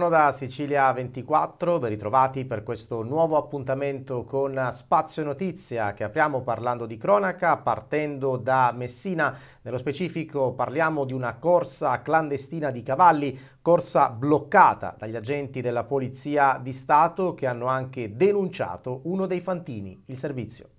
Buongiorno da Sicilia 24, ben ritrovati per questo nuovo appuntamento con Spazio Notizia che apriamo parlando di cronaca, partendo da Messina. Nello specifico parliamo di una corsa clandestina di cavalli corsa bloccata dagli agenti della Polizia di Stato che hanno anche denunciato uno dei fantini, il servizio.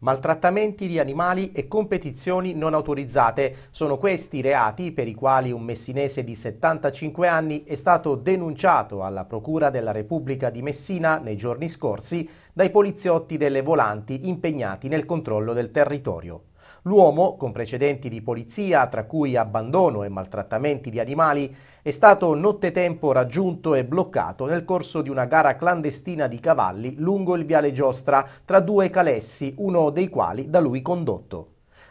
Maltrattamenti di animali e competizioni non autorizzate sono questi reati per i quali un messinese di 75 anni è stato denunciato alla Procura della Repubblica di Messina nei giorni scorsi dai poliziotti delle volanti impegnati nel controllo del territorio. L'uomo, con precedenti di polizia, tra cui abbandono e maltrattamenti di animali, è stato nottetempo raggiunto e bloccato nel corso di una gara clandestina di cavalli lungo il viale Giostra tra due calessi, uno dei quali da lui condotto.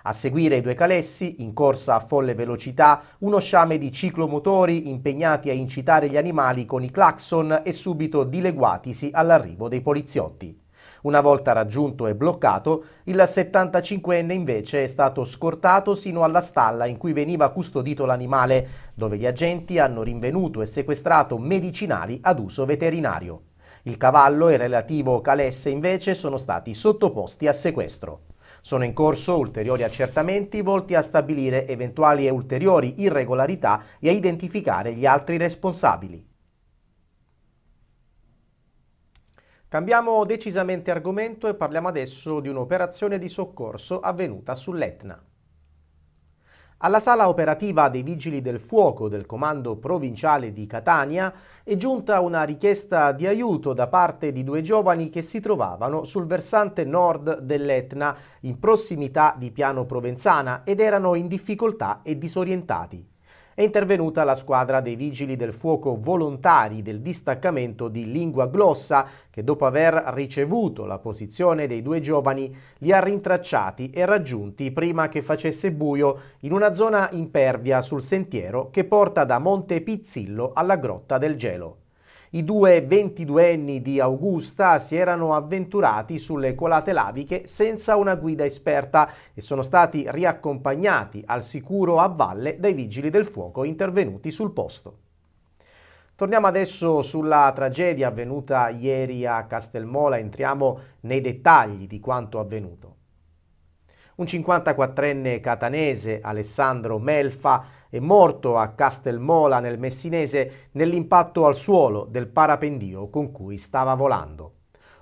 A seguire i due calessi, in corsa a folle velocità, uno sciame di ciclomotori impegnati a incitare gli animali con i clacson e subito dileguatisi all'arrivo dei poliziotti. Una volta raggiunto e bloccato, il 75enne invece è stato scortato sino alla stalla in cui veniva custodito l'animale, dove gli agenti hanno rinvenuto e sequestrato medicinali ad uso veterinario. Il cavallo e il relativo calesse invece sono stati sottoposti a sequestro. Sono in corso ulteriori accertamenti volti a stabilire eventuali e ulteriori irregolarità e a identificare gli altri responsabili. Cambiamo decisamente argomento e parliamo adesso di un'operazione di soccorso avvenuta sull'Etna. Alla sala operativa dei Vigili del Fuoco del Comando Provinciale di Catania è giunta una richiesta di aiuto da parte di due giovani che si trovavano sul versante nord dell'Etna in prossimità di Piano Provenzana ed erano in difficoltà e disorientati è intervenuta la squadra dei vigili del fuoco volontari del distaccamento di Lingua Glossa che dopo aver ricevuto la posizione dei due giovani li ha rintracciati e raggiunti prima che facesse buio in una zona impervia sul sentiero che porta da Monte Pizzillo alla Grotta del Gelo. I due 22enni di Augusta si erano avventurati sulle colate laviche senza una guida esperta e sono stati riaccompagnati al sicuro a valle dai vigili del fuoco intervenuti sul posto. Torniamo adesso sulla tragedia avvenuta ieri a Castelmola, entriamo nei dettagli di quanto avvenuto. Un 54enne catanese, Alessandro Melfa, è morto a Castelmola nel Messinese nell'impatto al suolo del parapendio con cui stava volando.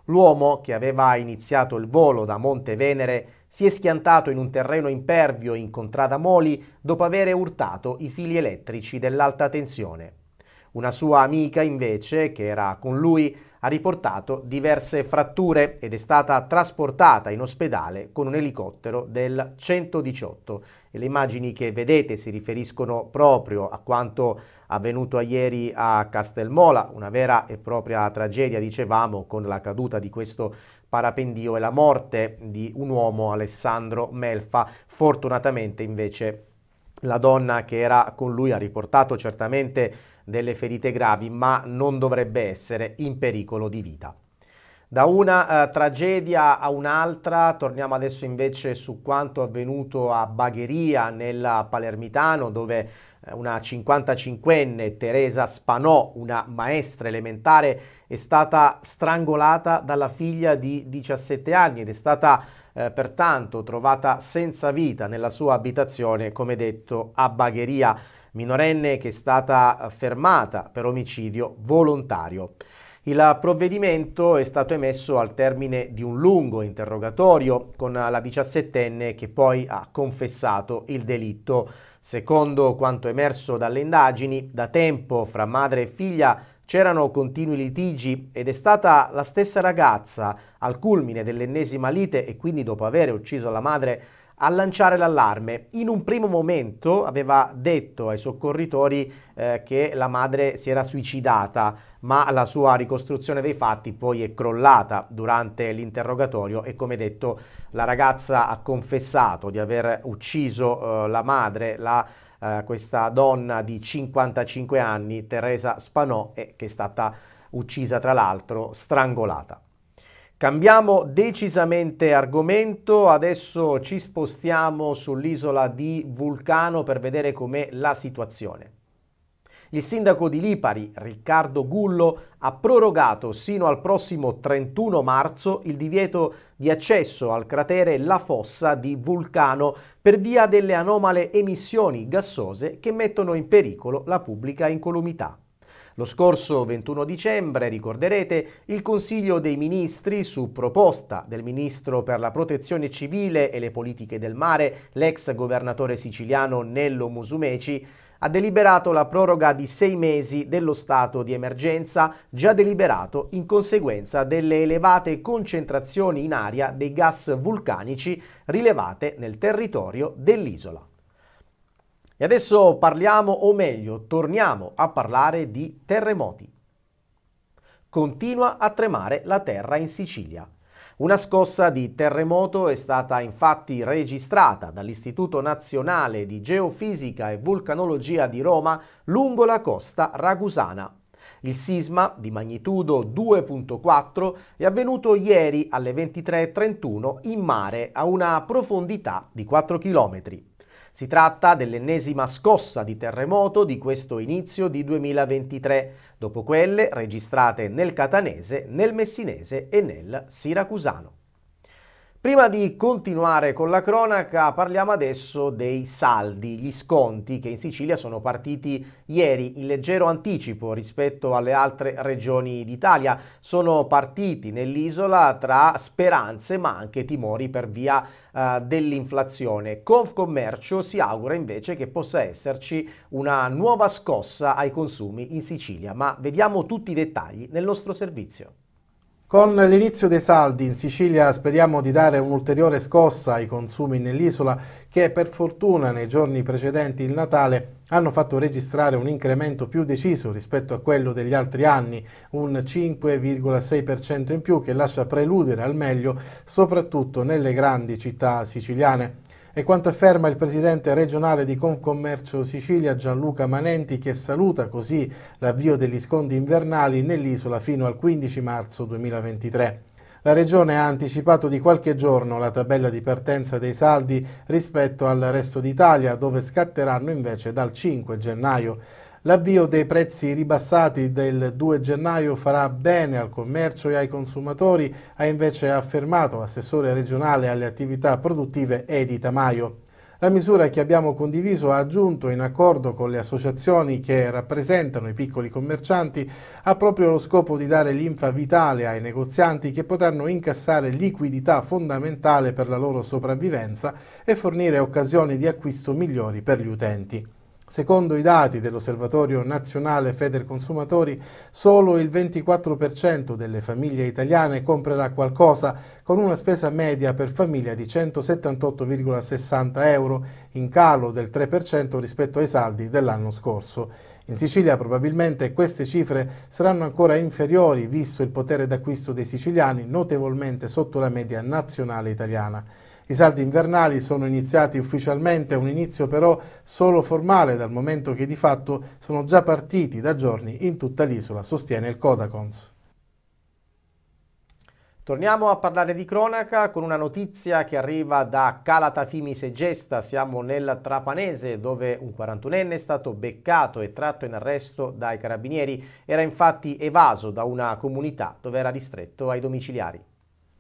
L'uomo, che aveva iniziato il volo da Monte Venere, si è schiantato in un terreno impervio in contrada Moli dopo aver urtato i fili elettrici dell'alta tensione. Una sua amica, invece, che era con lui, ha riportato diverse fratture ed è stata trasportata in ospedale con un elicottero del 118. E le immagini che vedete si riferiscono proprio a quanto avvenuto ieri a Castelmola, una vera e propria tragedia, dicevamo, con la caduta di questo parapendio e la morte di un uomo, Alessandro Melfa. Fortunatamente invece la donna che era con lui ha riportato certamente delle ferite gravi, ma non dovrebbe essere in pericolo di vita. Da una eh, tragedia a un'altra, torniamo adesso invece su quanto avvenuto a Bagheria nella Palermitano, dove eh, una 55enne Teresa Spanò, una maestra elementare, è stata strangolata dalla figlia di 17 anni ed è stata eh, pertanto trovata senza vita nella sua abitazione, come detto, a Bagheria minorenne che è stata fermata per omicidio volontario. Il provvedimento è stato emesso al termine di un lungo interrogatorio con la diciassettenne che poi ha confessato il delitto. Secondo quanto emerso dalle indagini, da tempo fra madre e figlia c'erano continui litigi ed è stata la stessa ragazza al culmine dell'ennesima lite e quindi dopo aver ucciso la madre a lanciare l'allarme. In un primo momento aveva detto ai soccorritori eh, che la madre si era suicidata, ma la sua ricostruzione dei fatti poi è crollata durante l'interrogatorio e come detto la ragazza ha confessato di aver ucciso eh, la madre, la, eh, questa donna di 55 anni, Teresa Spanò, che è stata uccisa tra l'altro strangolata. Cambiamo decisamente argomento, adesso ci spostiamo sull'isola di Vulcano per vedere com'è la situazione. Il sindaco di Lipari, Riccardo Gullo, ha prorogato sino al prossimo 31 marzo il divieto di accesso al cratere La Fossa di Vulcano per via delle anomale emissioni gassose che mettono in pericolo la pubblica incolumità. Lo scorso 21 dicembre, ricorderete, il Consiglio dei Ministri, su proposta del Ministro per la Protezione Civile e le Politiche del Mare, l'ex governatore siciliano Nello Musumeci, ha deliberato la proroga di sei mesi dello stato di emergenza già deliberato in conseguenza delle elevate concentrazioni in aria dei gas vulcanici rilevate nel territorio dell'isola. E adesso parliamo, o meglio, torniamo a parlare di terremoti. Continua a tremare la terra in Sicilia. Una scossa di terremoto è stata infatti registrata dall'Istituto Nazionale di Geofisica e Vulcanologia di Roma lungo la costa ragusana. Il sisma di magnitudo 2.4 è avvenuto ieri alle 23.31 in mare a una profondità di 4 chilometri. Si tratta dell'ennesima scossa di terremoto di questo inizio di 2023, dopo quelle registrate nel catanese, nel messinese e nel siracusano. Prima di continuare con la cronaca parliamo adesso dei saldi, gli sconti che in Sicilia sono partiti ieri in leggero anticipo rispetto alle altre regioni d'Italia. Sono partiti nell'isola tra speranze ma anche timori per via eh, dell'inflazione. Confcommercio si augura invece che possa esserci una nuova scossa ai consumi in Sicilia, ma vediamo tutti i dettagli nel nostro servizio. Con l'inizio dei saldi in Sicilia speriamo di dare un'ulteriore scossa ai consumi nell'isola che per fortuna nei giorni precedenti il Natale hanno fatto registrare un incremento più deciso rispetto a quello degli altri anni, un 5,6% in più che lascia preludere al meglio soprattutto nelle grandi città siciliane. È quanto afferma il presidente regionale di Concommercio Sicilia Gianluca Manenti che saluta così l'avvio degli scondi invernali nell'isola fino al 15 marzo 2023. La Regione ha anticipato di qualche giorno la tabella di partenza dei saldi rispetto al resto d'Italia, dove scatteranno invece dal 5 gennaio. L'avvio dei prezzi ribassati del 2 gennaio farà bene al commercio e ai consumatori, ha invece affermato l'assessore regionale alle attività produttive Edi Tamayo. La misura che abbiamo condiviso ha aggiunto, in accordo con le associazioni che rappresentano i piccoli commercianti, ha proprio lo scopo di dare linfa vitale ai negozianti che potranno incassare liquidità fondamentale per la loro sopravvivenza e fornire occasioni di acquisto migliori per gli utenti. Secondo i dati dell'Osservatorio nazionale Feder Consumatori, solo il 24% delle famiglie italiane comprerà qualcosa con una spesa media per famiglia di 178,60 euro, in calo del 3% rispetto ai saldi dell'anno scorso. In Sicilia probabilmente queste cifre saranno ancora inferiori visto il potere d'acquisto dei siciliani notevolmente sotto la media nazionale italiana. I saldi invernali sono iniziati ufficialmente, un inizio però solo formale dal momento che di fatto sono già partiti da giorni in tutta l'isola, sostiene il Codacons. Torniamo a parlare di cronaca con una notizia che arriva da Calatafimi Segesta, siamo nel Trapanese dove un 41enne è stato beccato e tratto in arresto dai carabinieri, era infatti evaso da una comunità dove era ristretto ai domiciliari.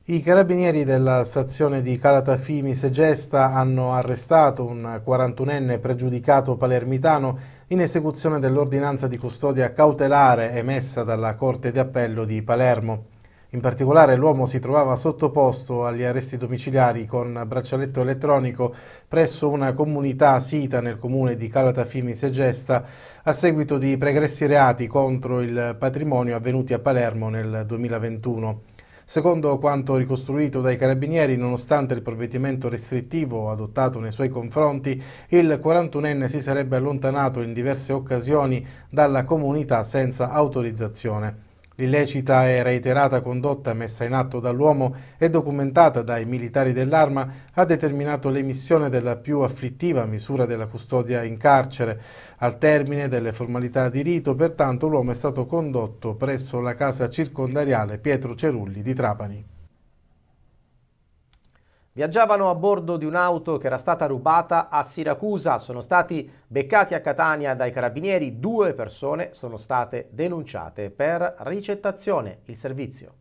I carabinieri della stazione di Calatafimi Segesta hanno arrestato un 41enne pregiudicato palermitano in esecuzione dell'ordinanza di custodia cautelare emessa dalla Corte d'Appello di Palermo. In particolare l'uomo si trovava sottoposto agli arresti domiciliari con braccialetto elettronico presso una comunità sita nel comune di Calatafimi Segesta a seguito di pregressi reati contro il patrimonio avvenuti a Palermo nel 2021. Secondo quanto ricostruito dai carabinieri, nonostante il provvedimento restrittivo adottato nei suoi confronti, il 41enne si sarebbe allontanato in diverse occasioni dalla comunità senza autorizzazione. L'illecita e reiterata condotta messa in atto dall'uomo e documentata dai militari dell'arma ha determinato l'emissione della più afflittiva misura della custodia in carcere. Al termine delle formalità di rito, pertanto, l'uomo è stato condotto presso la casa circondariale Pietro Cerulli di Trapani. Viaggiavano a bordo di un'auto che era stata rubata a Siracusa, sono stati beccati a Catania dai carabinieri, due persone sono state denunciate per ricettazione, il servizio.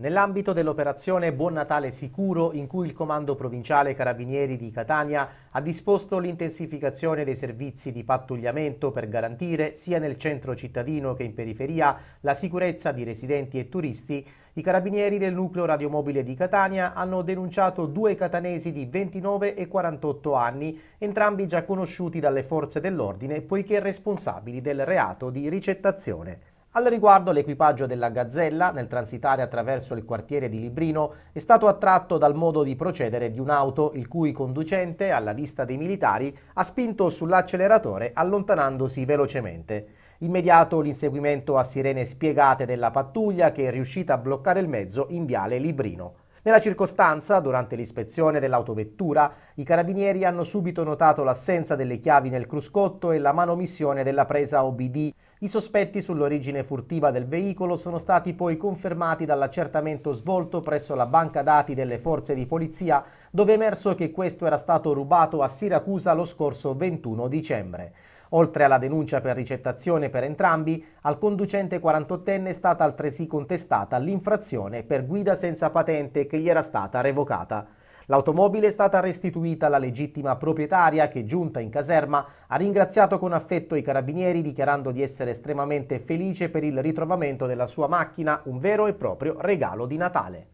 Nell'ambito dell'operazione Buon Natale Sicuro, in cui il Comando Provinciale Carabinieri di Catania ha disposto l'intensificazione dei servizi di pattugliamento per garantire, sia nel centro cittadino che in periferia, la sicurezza di residenti e turisti, i carabinieri del nucleo radiomobile di Catania hanno denunciato due catanesi di 29 e 48 anni, entrambi già conosciuti dalle forze dell'ordine poiché responsabili del reato di ricettazione. Al riguardo l'equipaggio della Gazzella, nel transitare attraverso il quartiere di Librino, è stato attratto dal modo di procedere di un'auto il cui conducente, alla vista dei militari, ha spinto sull'acceleratore allontanandosi velocemente. Immediato l'inseguimento a sirene spiegate della pattuglia che è riuscita a bloccare il mezzo in viale Librino. Nella circostanza, durante l'ispezione dell'autovettura, i carabinieri hanno subito notato l'assenza delle chiavi nel cruscotto e la manomissione della presa OBD i sospetti sull'origine furtiva del veicolo sono stati poi confermati dall'accertamento svolto presso la banca dati delle forze di polizia, dove è emerso che questo era stato rubato a Siracusa lo scorso 21 dicembre. Oltre alla denuncia per ricettazione per entrambi, al conducente 48enne è stata altresì contestata l'infrazione per guida senza patente che gli era stata revocata. L'automobile è stata restituita alla legittima proprietaria che, giunta in caserma, ha ringraziato con affetto i carabinieri dichiarando di essere estremamente felice per il ritrovamento della sua macchina, un vero e proprio regalo di Natale.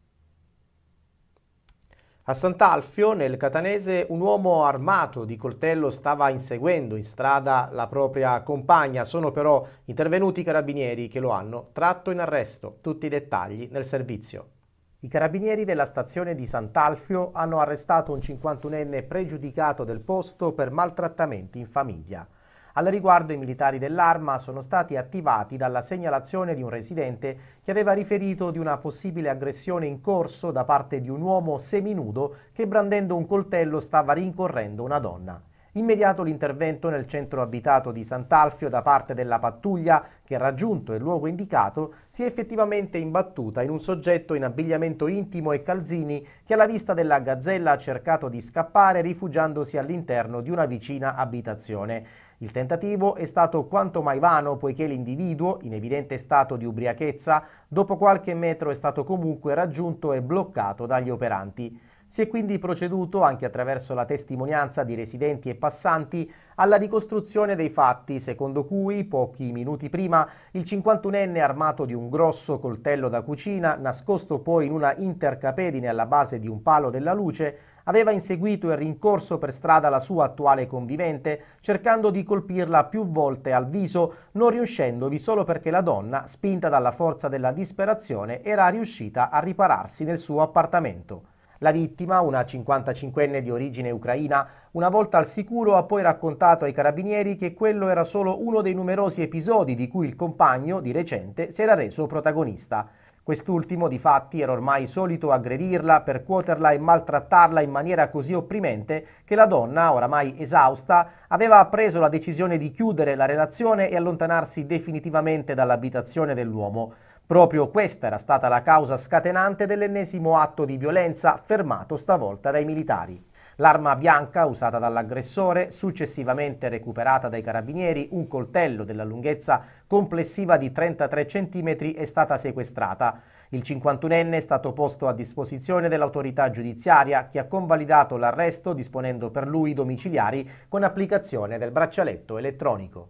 A Sant'Alfio, nel Catanese, un uomo armato di coltello stava inseguendo in strada la propria compagna. Sono però intervenuti i carabinieri che lo hanno tratto in arresto. Tutti i dettagli nel servizio. I carabinieri della stazione di Sant'Alfio hanno arrestato un 51enne pregiudicato del posto per maltrattamenti in famiglia. Al riguardo i militari dell'arma sono stati attivati dalla segnalazione di un residente che aveva riferito di una possibile aggressione in corso da parte di un uomo seminudo che brandendo un coltello stava rincorrendo una donna immediato l'intervento nel centro abitato di Sant'Alfio da parte della pattuglia che raggiunto il luogo indicato si è effettivamente imbattuta in un soggetto in abbigliamento intimo e calzini che alla vista della gazzella ha cercato di scappare rifugiandosi all'interno di una vicina abitazione. Il tentativo è stato quanto mai vano poiché l'individuo, in evidente stato di ubriachezza, dopo qualche metro è stato comunque raggiunto e bloccato dagli operanti. Si è quindi proceduto, anche attraverso la testimonianza di residenti e passanti, alla ricostruzione dei fatti, secondo cui, pochi minuti prima, il 51enne armato di un grosso coltello da cucina, nascosto poi in una intercapedine alla base di un palo della luce, aveva inseguito e rincorso per strada la sua attuale convivente, cercando di colpirla più volte al viso, non riuscendovi solo perché la donna, spinta dalla forza della disperazione, era riuscita a ripararsi nel suo appartamento. La vittima, una 55enne di origine ucraina, una volta al sicuro ha poi raccontato ai carabinieri che quello era solo uno dei numerosi episodi di cui il compagno, di recente, si era reso protagonista. Quest'ultimo, di fatti, era ormai solito aggredirla, percuoterla e maltrattarla in maniera così opprimente che la donna, oramai esausta, aveva preso la decisione di chiudere la relazione e allontanarsi definitivamente dall'abitazione dell'uomo. Proprio questa era stata la causa scatenante dell'ennesimo atto di violenza fermato stavolta dai militari. L'arma bianca usata dall'aggressore, successivamente recuperata dai carabinieri, un coltello della lunghezza complessiva di 33 cm è stata sequestrata. Il 51enne è stato posto a disposizione dell'autorità giudiziaria che ha convalidato l'arresto disponendo per lui domiciliari con applicazione del braccialetto elettronico.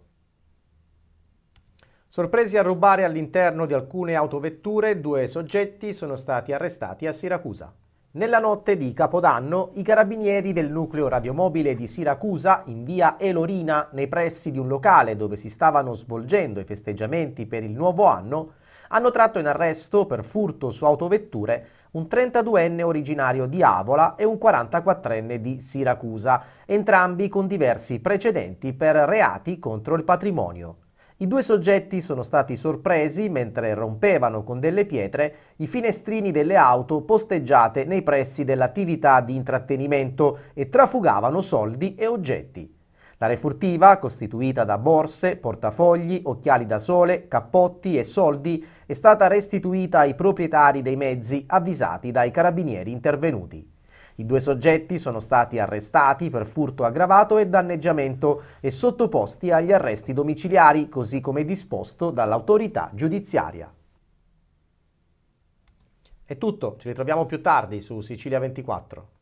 Sorpresi a rubare all'interno di alcune autovetture, due soggetti sono stati arrestati a Siracusa. Nella notte di Capodanno, i carabinieri del nucleo radiomobile di Siracusa, in via Elorina, nei pressi di un locale dove si stavano svolgendo i festeggiamenti per il nuovo anno, hanno tratto in arresto per furto su autovetture un 32enne originario di Avola e un 44enne di Siracusa, entrambi con diversi precedenti per reati contro il patrimonio. I due soggetti sono stati sorpresi mentre rompevano con delle pietre i finestrini delle auto posteggiate nei pressi dell'attività di intrattenimento e trafugavano soldi e oggetti. La refurtiva, costituita da borse, portafogli, occhiali da sole, cappotti e soldi, è stata restituita ai proprietari dei mezzi avvisati dai carabinieri intervenuti. I due soggetti sono stati arrestati per furto aggravato e danneggiamento e sottoposti agli arresti domiciliari, così come disposto dall'autorità giudiziaria. È tutto, ci ritroviamo più tardi su Sicilia 24.